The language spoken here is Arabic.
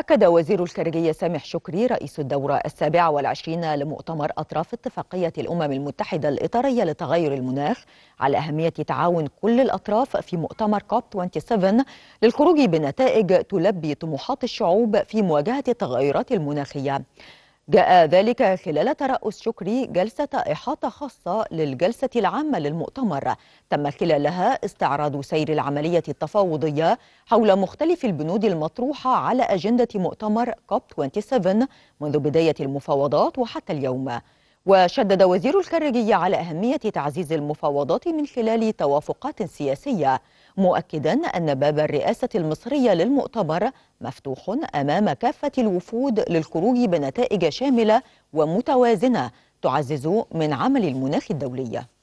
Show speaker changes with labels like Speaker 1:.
Speaker 1: أكد وزير الخارجية سامح شكري رئيس الدورة السابعة والعشرين لمؤتمر أطراف اتفاقية الأمم المتحدة الإطارية لتغير المناخ على أهمية تعاون كل الأطراف في مؤتمر كوب 27 للخروج بنتائج تلبي طموحات الشعوب في مواجهة التغيرات المناخية. جاء ذلك خلال ترأس شكري جلسة إحاطة خاصة للجلسة العامة للمؤتمر تم خلالها استعراض سير العملية التفاوضية حول مختلف البنود المطروحة على أجندة مؤتمر كوب 27 منذ بداية المفاوضات وحتى اليوم وشدد وزير الخارجية على أهمية تعزيز المفاوضات من خلال توافقات سياسية مؤكدا أن باب الرئاسة المصرية للمؤتمر مفتوح أمام كافة الوفود للخروج بنتائج شاملة ومتوازنة تعزز من عمل المناخ الدولية